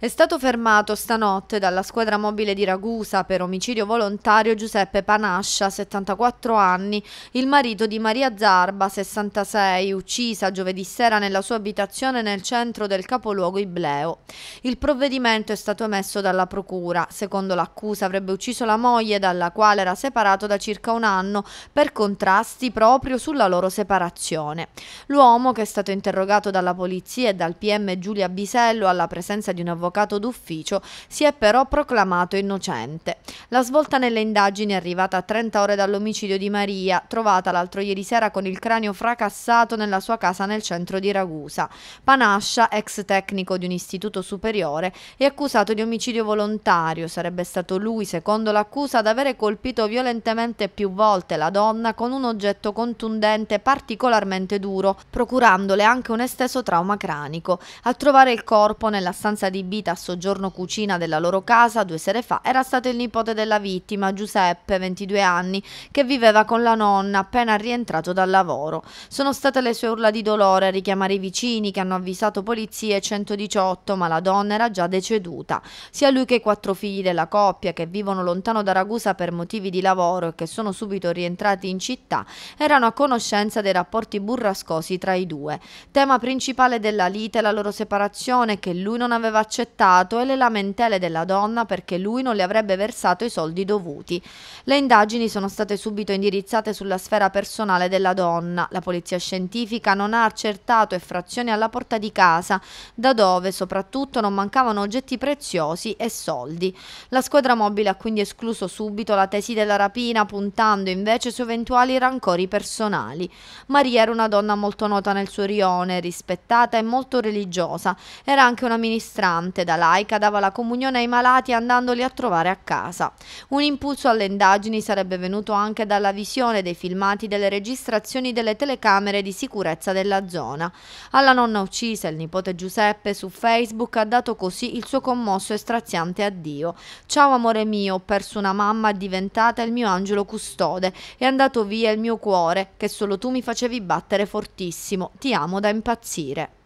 È stato fermato stanotte dalla squadra mobile di Ragusa per omicidio volontario Giuseppe Panascia, 74 anni, il marito di Maria Zarba, 66, uccisa giovedì sera nella sua abitazione nel centro del capoluogo Ibleo. Il provvedimento è stato emesso dalla procura. Secondo l'accusa avrebbe ucciso la moglie, dalla quale era separato da circa un anno, per contrasti proprio sulla loro separazione. L'uomo, che è stato interrogato dalla polizia e dal PM Giulia Bisello alla presenza di un avvocato avvocato d'ufficio, si è però proclamato innocente. La svolta nelle indagini è arrivata a 30 ore dall'omicidio di Maria, trovata l'altro ieri sera con il cranio fracassato nella sua casa nel centro di Ragusa. Panascia, ex tecnico di un istituto superiore, è accusato di omicidio volontario. Sarebbe stato lui, secondo l'accusa, ad avere colpito violentemente più volte la donna con un oggetto contundente particolarmente duro, procurandole anche un esteso trauma cranico. A trovare il corpo nella stanza di B adibita a soggiorno cucina della loro casa due sere fa era stato il nipote della vittima, Giuseppe, 22 anni, che viveva con la nonna appena rientrato dal lavoro. Sono state le sue urla di dolore a richiamare i vicini che hanno avvisato polizia 118, ma la donna era già deceduta. Sia lui che i quattro figli della coppia, che vivono lontano da Ragusa per motivi di lavoro e che sono subito rientrati in città, erano a conoscenza dei rapporti burrascosi tra i due. Tema principale della lite è la loro separazione che lui non aveva accettato accettato e le lamentele della donna perché lui non le avrebbe versato i soldi dovuti. Le indagini sono state subito indirizzate sulla sfera personale della donna. La polizia scientifica non ha accertato effrazioni alla porta di casa, da dove soprattutto non mancavano oggetti preziosi e soldi. La squadra mobile ha quindi escluso subito la tesi della rapina, puntando invece su eventuali rancori personali. Maria era una donna molto nota nel suo rione, rispettata e molto religiosa. Era anche una ministrante cantante da laica dava la comunione ai malati andandoli a trovare a casa. Un impulso alle indagini sarebbe venuto anche dalla visione dei filmati delle registrazioni delle telecamere di sicurezza della zona. Alla nonna uccisa, il nipote Giuseppe su Facebook ha dato così il suo commosso e straziante addio. Ciao amore mio, ho perso una mamma diventata il mio angelo custode. È andato via il mio cuore, che solo tu mi facevi battere fortissimo. Ti amo da impazzire.